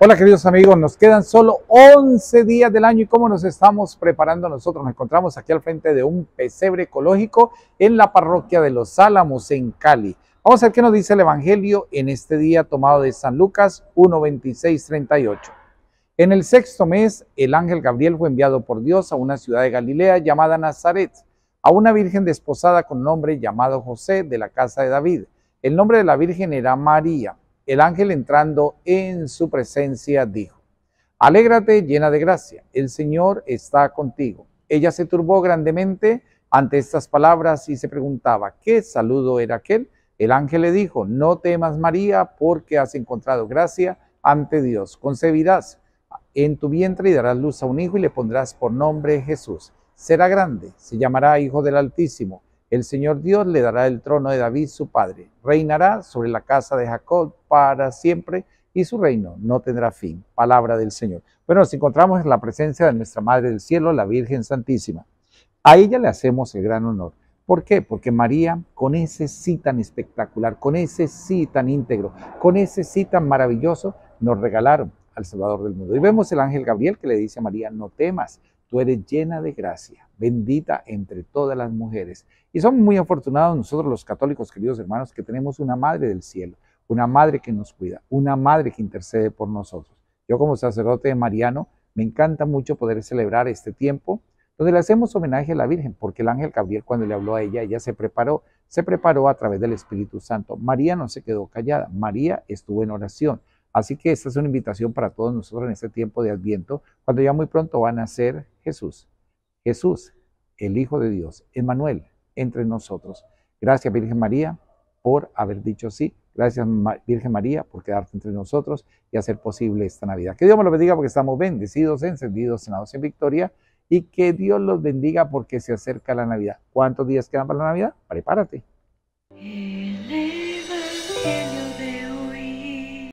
Hola queridos amigos, nos quedan solo 11 días del año y cómo nos estamos preparando nosotros. Nos encontramos aquí al frente de un pesebre ecológico en la parroquia de Los Álamos en Cali. Vamos a ver qué nos dice el Evangelio en este día tomado de San Lucas 1.26.38. En el sexto mes, el ángel Gabriel fue enviado por Dios a una ciudad de Galilea llamada Nazaret, a una virgen desposada con nombre llamado José de la casa de David. El nombre de la virgen era María. El ángel entrando en su presencia dijo, Alégrate llena de gracia, el Señor está contigo. Ella se turbó grandemente ante estas palabras y se preguntaba, ¿qué saludo era aquel? El ángel le dijo, no temas María, porque has encontrado gracia ante Dios. Concebirás en tu vientre y darás luz a un hijo y le pondrás por nombre Jesús. Será grande, se llamará Hijo del Altísimo el Señor Dios le dará el trono de David, su padre. Reinará sobre la casa de Jacob para siempre y su reino no tendrá fin. Palabra del Señor. Bueno, nos encontramos en la presencia de nuestra Madre del Cielo, la Virgen Santísima. A ella le hacemos el gran honor. ¿Por qué? Porque María, con ese sí tan espectacular, con ese sí tan íntegro, con ese sí tan maravilloso, nos regalaron al Salvador del mundo. Y vemos el ángel Gabriel que le dice a María, no temas, tú eres llena de gracia, bendita entre todas las mujeres. Y somos muy afortunados nosotros los católicos, queridos hermanos, que tenemos una madre del cielo, una madre que nos cuida, una madre que intercede por nosotros. Yo como sacerdote mariano me encanta mucho poder celebrar este tiempo donde le hacemos homenaje a la Virgen, porque el ángel Gabriel cuando le habló a ella, ella se preparó, se preparó a través del Espíritu Santo. María no se quedó callada, María estuvo en oración. Así que esta es una invitación para todos nosotros en este tiempo de Adviento, cuando ya muy pronto va a nacer Jesús. Jesús, el Hijo de Dios, Emmanuel, entre nosotros. Gracias Virgen María por haber dicho sí. Gracias Virgen María por quedarte entre nosotros y hacer posible esta Navidad. Que Dios me lo bendiga porque estamos bendecidos, encendidos, cenados en victoria. Y que Dios los bendiga porque se acerca la Navidad. ¿Cuántos días quedan para la Navidad? Prepárate.